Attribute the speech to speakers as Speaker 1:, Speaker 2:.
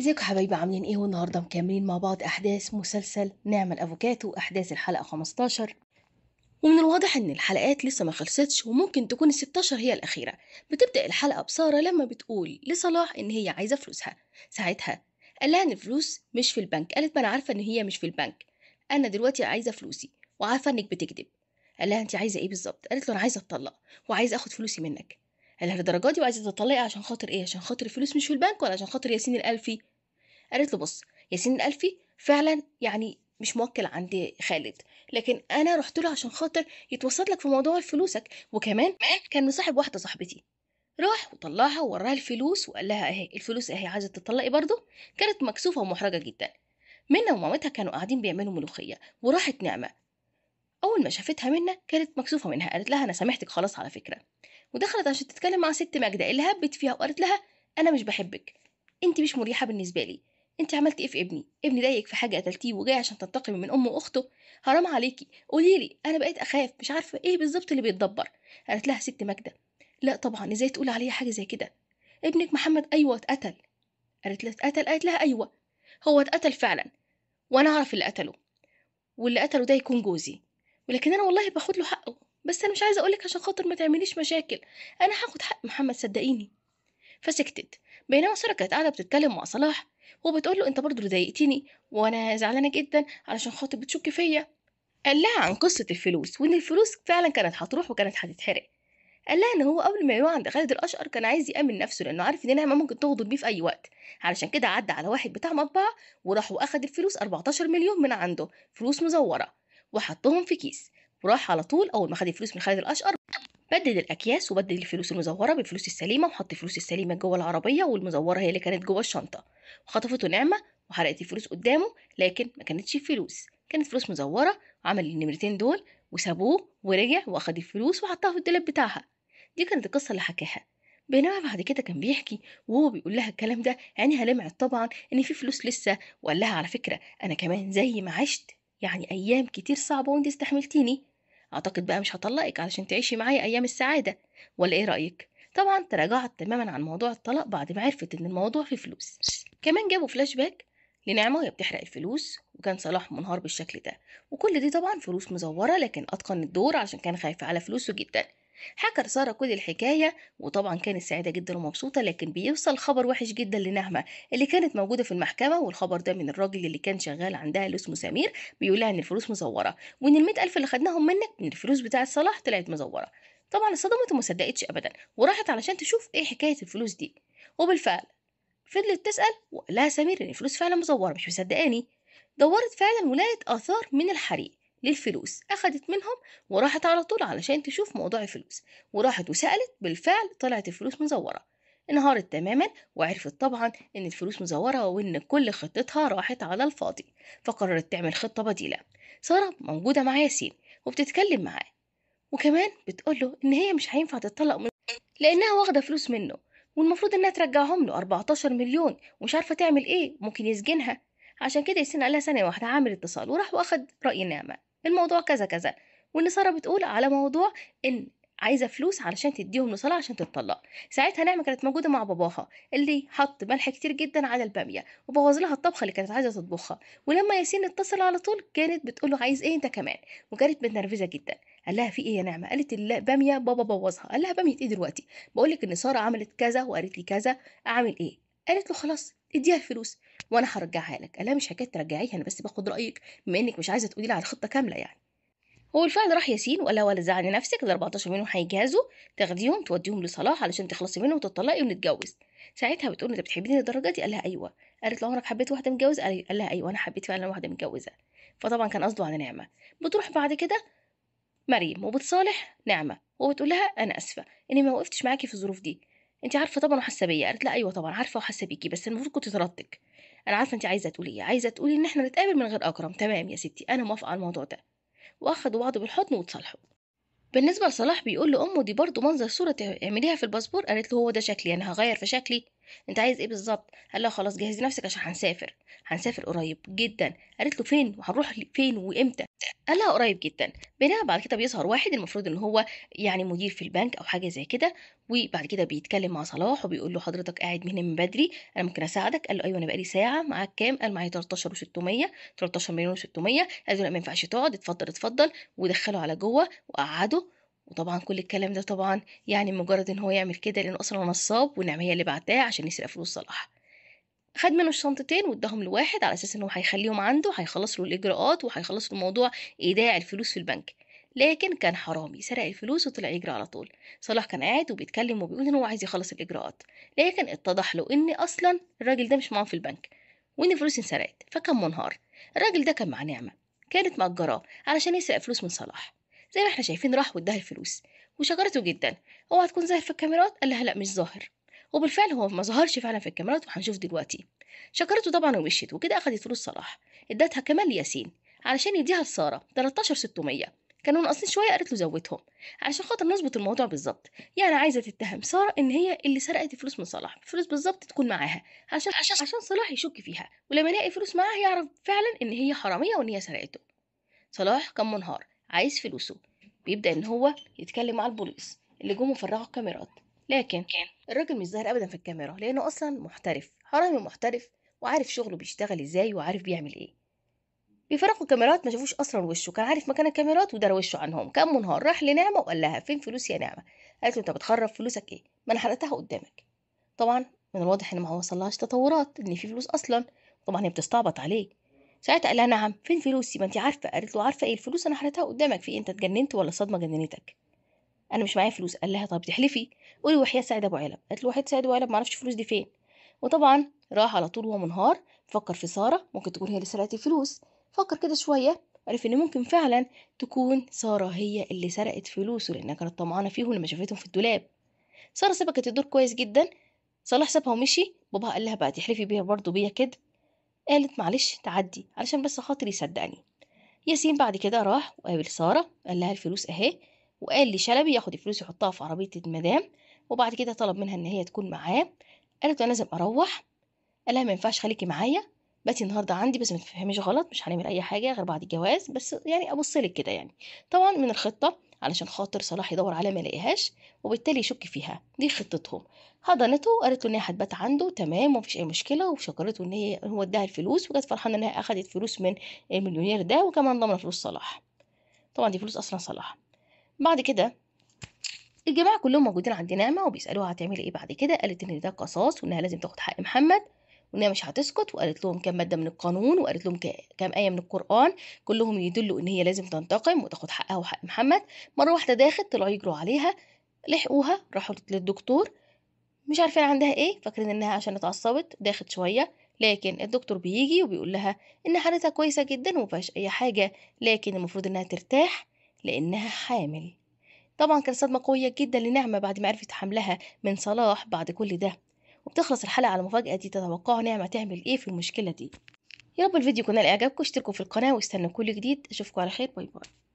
Speaker 1: ازيكم حبايبي عاملين ايه والنهارده مكملين مع بعض احداث مسلسل نعمل افوكاتو احداث الحلقه 15 ومن الواضح ان الحلقات لسه ما خلصتش وممكن تكون ال 16 هي الاخيره بتبدا الحلقه بساره لما بتقول لصلاح ان هي عايزه فلوسها ساعتها قال لها ان الفلوس مش في البنك قالت ما انا عارفه ان هي مش في البنك انا دلوقتي عايزه فلوسي وعارفه انك بتكذب قال لها انت عايزه ايه بالظبط قالت له انا عايزه اتطلق وعايزه اخد فلوسي منك قال لها للدرجه دي وعايزه تطلقي عشان خاطر ايه عشان خاطر الفلوس مش في البنك ولا عشان خاطر ياسين الالفي قالت له بص ياسين الالفي فعلا يعني مش موكل عند خالد لكن انا رحت له عشان خاطر يتوسط لك في موضوع فلوسك وكمان كان مصاحب واحده صاحبتي راح وطلعها ووراها الفلوس وقال لها اهي الفلوس اهي عايزه تطلقي برضه كانت مكسوفه ومحرجه جدا منى ومامتها كانوا قاعدين بيعملوا ملوخيه وراحت نعمه أول ما شافتها منة كانت مكسوفة منها قالت لها أنا سامحتك خلاص على فكرة ودخلت عشان تتكلم مع ست ماجدة اللي هبت فيها وقالت لها أنا مش بحبك أنت مش مريحة بالنسبة لي أنت عملتي إيه في ابني ابني ضايق في حاجة قتلتيه وجاي عشان تنتقمي من أمه وأخته حرام عليكي قولي لي أنا بقيت أخاف مش عارفة إيه بالظبط اللي بيتدبر قالت لها ست ماجدة لا طبعا إزاي تقول عليا حاجة زي كده ابنك محمد أيوة اتقتل قالت لها اتقتل قالت لها أيوة هو اتقتل فعلا وأنا أعرف اللي قتله واللي قتله ده يكون جوزي ولكن انا والله باخد له حقه بس انا مش عايزه اقولك عشان خاطر ما تعمليش مشاكل انا هاخد حق محمد صدقيني فسكتت بينما ساره كانت قاعده بتتكلم مع صلاح وبتقول له انت برضه ضايقتني وانا زعلانه جدا علشان خاطر بتشك فيا قال لها عن قصه الفلوس وان الفلوس فعلا كانت هتروح وكانت هتتحرق قال لها ان هو قبل ما يروح عند خالد الاشقر كان عايز يامن نفسه لانه عارف ان نعمه ممكن تغدر بيه في اي وقت علشان كده عدى على واحد بتاع مطبعه وراح واخد الفلوس 14 مليون من عنده فلوس مزوره وحطهم في كيس وراح على طول اول ما خد الفلوس من خالد الاشقر بدل الاكياس وبدل الفلوس المزوره بالفلوس السليمه وحط الفلوس السليمه جوه العربيه والمزوره هي اللي كانت جوه الشنطه وخطفته نعمه وحرقت الفلوس قدامه لكن ما كانتش فلوس كانت فلوس مزوره وعمل النمرتين دول وسابوه ورجع واخد الفلوس وحطها في الدولاب بتاعها دي كانت القصه اللي حكاها بينما بعد كده كان بيحكي وهو بيقول لها الكلام ده عينيها لمعت طبعا ان في فلوس لسه وقال لها على فكره انا كمان زي ما عشت يعني أيام كتير صعبة وانت استحملتيني أعتقد بقى مش هطلقك علشان تعيشي معايا أيام السعادة ولا إيه رأيك؟ طبعا تراجعت تماما عن موضوع الطلاق بعد ما عرفت إن الموضوع فيه فلوس كمان جابوا فلاش باك لنعمة وهي بتحرق الفلوس وكان صلاح منهار بالشكل ده وكل دي طبعا فلوس مزورة لكن أتقن الدور عشان كان خايفة على فلوسه جدا حكر سارة كل الحكاية وطبعا كانت سعيدة جدا ومبسوطة لكن بيوصل خبر وحش جدا لنهمة اللي كانت موجودة في المحكمة والخبر ده من الراجل اللي كان شغال عندها اللي اسمه سمير بيقول لها إن الفلوس مزورة وإن ال ألف اللي خدناهم منك من الفلوس بتاعة صلاح طلعت مزورة طبعا اتصدمت وما صدقتش أبدا وراحت علشان تشوف إيه حكاية الفلوس دي وبالفعل فضلت تسأل وقال لها سمير إن الفلوس فعلا مزورة مش مصدقاني دورت فعلا ولاقت آثار من الحريق للفلوس أخدت منهم وراحت على طول علشان تشوف موضوع الفلوس وراحت وسألت بالفعل طلعت الفلوس مزورة انهارت تماما وعرفت طبعا ان الفلوس مزورة وان كل خطتها راحت على الفاضي فقررت تعمل خطة بديلة سارة موجودة مع ياسين وبتتكلم معاه وكمان بتقول له ان هي مش هينفع تتطلق من لانها واخدة فلوس منه والمفروض انها ترجعهم له 14 مليون ومش عارفة تعمل ايه ممكن يسجنها عشان كده ياسين قال لها ثانية واحدة عامل اتصال وراح واخد رأي نعمة الموضوع كذا كذا وان ساره بتقول على موضوع ان عايزه فلوس علشان تديهم لصالح عشان تتطلق ساعتها نعمه كانت موجوده مع باباها اللي حط ملح كتير جدا على الباميه وبوظ لها الطبخه اللي كانت عايزه تطبخها ولما ياسين اتصل على طول كانت بتقول له عايز ايه انت كمان وكانت متنرفزه جدا قال لها في ايه يا نعمه قالت البامية بابا بوظها قال لها باميه ايه دلوقتي بقول لك ان ساره عملت كذا وقالت لي كذا اعمل ايه قالت له خلاص اديها الفلوس وانا هرجعها لك قال لها مش حكايه ترجعيها انا بس باخد رايك بما انك مش عايزه تقولي لي على الخطه كامله يعني هو بالفعل راح ياسين وقال لها ولا زعلي نفسك ال 14 منهم هيجهزوا تاخديهم توديهم لصلاح علشان تخلصي منهم وتطلقي ونتجوز ساعتها بتقول انت بتحبيني للدرجه دي قال لها ايوه قالت له عمرك حبيت واحده متجوزه قال لها ايوه انا حبيت فعلا واحده متجوزه فطبعا كان قصده على نعمه بتروح بعد كده مريم وبتصالح نعمه وبتقول لها انا اسفه اني ما وقفتش معاكي في الظروف دي انت عارفه طبعا وحاسه بيا قالت لا ايوه طبعا عارفه وحاسه بيكي بس المفروض كنت تردك انا عارفه انت عايزه تقولي ايه عايزه تقولي ان احنا نتقابل من غير اكرم تمام يا ستي انا موافقه على الموضوع ده واخدوا بعض بالحضن وتصالحوا بالنسبه لصلاح بيقول لامه دي برضه منظر صوره اعمليها في الباسبور قالت له هو ده شكلي انا هغير في شكلي انت عايز ايه بالظبط قال لها خلاص جهزي نفسك عشان هنسافر هنسافر قريب جدا قالت له فين وهنروح فين وامتى قال لها قريب جدا بناء بعد كده بيظهر واحد المفروض ان هو يعني مدير في البنك او حاجه زي كده وبعد كده بيتكلم مع صلاح وبيقول له حضرتك قاعد من هنا من بدري انا ممكن اساعدك قال له ايوه انا بقالي ساعه معاك كام قال معايا 13 و600 13 مليون و600 قال له لا ما ينفعش تقعد اتفضل اتفضل ودخله على جوه وقعده وطبعا كل الكلام ده طبعا يعني مجرد ان هو يعمل كده لانه اصلا نصاب والنعمه هي اللي بعتاه عشان يسرق فلوس صلاح خد منه الشنطتين واداهم لواحد على اساس انه هيخليهم عنده هيخلص له الاجراءات وهيخلص له موضوع ايداع الفلوس في البنك لكن كان حرامي سرق الفلوس وطلع يجري على طول صلاح كان قاعد وبيتكلم وبيقول ان هو عايز يخلص الاجراءات لكن اتضح له ان اصلا الراجل ده مش معاهم في البنك وان الفلوس انسرقت فكان منهار الراجل ده كان مع نعمه كانت مأجراه علشان يسرق فلوس من صلاح زي ما احنا شايفين راح واداها الفلوس وشكرته جدا اوعى تكون ظاهر في الكاميرات قال لها لا مش ظاهر وبالفعل هو ما ظهرش فعلا في الكاميرات وهنشوف دلوقتي شكرته طبعا ومشيت وكده اخدت فلوس صلاح ادتها كمان لياسين علشان يديها لساره 13600 كانوا ناقصين شويه قالت له زودهم علشان خاطر نظبط الموضوع بالظبط يعني عايزه تتهم ساره ان هي اللي سرقت الفلوس من صلاح الفلوس بالظبط تكون معاها عشان عشان صلاح يشك فيها ولما يلاقي فلوس معاها يعرف فعلا ان هي حراميه وان هي سرقته صلاح كان منهار عايز فلوسه بيبدا ان هو يتكلم مع البوليس اللي جم وفرغوا الكاميرات لكن الراجل مش ظاهر ابدا في الكاميرا لانه اصلا محترف حرامي محترف وعارف شغله بيشتغل ازاي وعارف بيعمل ايه بيفرقوا الكاميرات ما شافوش اصلا وشه كان عارف مكان الكاميرات ودار وشه عنهم كان منهار راح لنعمه وقال لها فين فلوس يا نعمه قالت له انت بتخرب فلوسك ايه ما انا حرقتها قدامك طبعا من الواضح ان ما وصلهاش تطورات ان في فلوس اصلا طبعا هي بتستعبط عليه ساعتها قال لها نعم فين فلوسي ما انت عارفه قالت له عارفه ايه الفلوس انا حرقتها قدامك في إيه؟ انت اتجننت ولا صدمه جننتك انا مش معايا فلوس قال لها طب تحلفي قولي وحياه سعد ابو علب قالت له وحياه سعد ابو علب معرفش فلوس دي فين وطبعا راح على طول وهو منهار فكر في ساره ممكن تكون هي اللي سرقت الفلوس فكر كده شويه عرف ان ممكن فعلا تكون ساره هي اللي سرقت فلوسه لانها كانت طمعانه فيهم لما شافتهم في الدولاب ساره سبكت الدور كويس جدا صلاح سابها ومشي بابا قال لها بقى تحلفي بيها برضه بيا كده قالت معلش تعدي علشان بس خاطري يصدقني ياسين بعد كده راح وقابل ساره قال لها الفلوس اهي وقال لشلبي ياخد الفلوس يحطها في عربية المدام وبعد كده طلب منها إن هي تكون معاه قالت أنا لازم أروح قالها ما ينفعش خليكي معايا باتي النهارده عندي بس ما تفهميش غلط مش هنعمل اي حاجه غير بعد الجواز بس يعني ابص لك كده يعني طبعا من الخطه علشان خاطر صلاح يدور عليها ما لقيهاش وبالتالي يشك فيها دي خطتهم حضنته قالت له ان هي هتبات عنده تمام ومفيش اي مشكله وشكرته ان هي هو اداها الفلوس وكانت فرحانه انها اخدت فلوس من المليونير ده وكمان ضمن فلوس صلاح طبعا دي فلوس اصلا صلاح بعد كده الجماعة كلهم موجودين عند نعمة وبيسألوها هتعمل ايه بعد كده قالت ان ده قصاص وانها لازم تاخد حق محمد وانها مش هتسكت وقالت لهم كام مادة من القانون وقالت لهم كام آية من القرآن كلهم يدلوا ان هي لازم تنتقم وتاخد حقها وحق محمد مرة واحدة داخل طلعوا يجروا عليها لحقوها راحوا للدكتور مش عارفين عندها ايه فاكرين انها عشان اتعصبت داخل شوية لكن الدكتور بيجي وبيقول لها ان حالتها كويسة جدا ومفيهاش اي حاجة لكن المفروض انها ترتاح لأنها حامل طبعا كانت صدمة قوية جدا لنعمة بعد ما عرفت حملها من صلاح بعد كل ده وبتخلص الحلقة على المفاجأة دي تتوقعوا نعمة تعمل ايه في المشكلة دي يا رب الفيديو يكون لاعجابكم اشتركوا في القناة واستنوا كل جديد اشوفكم على خير باي باي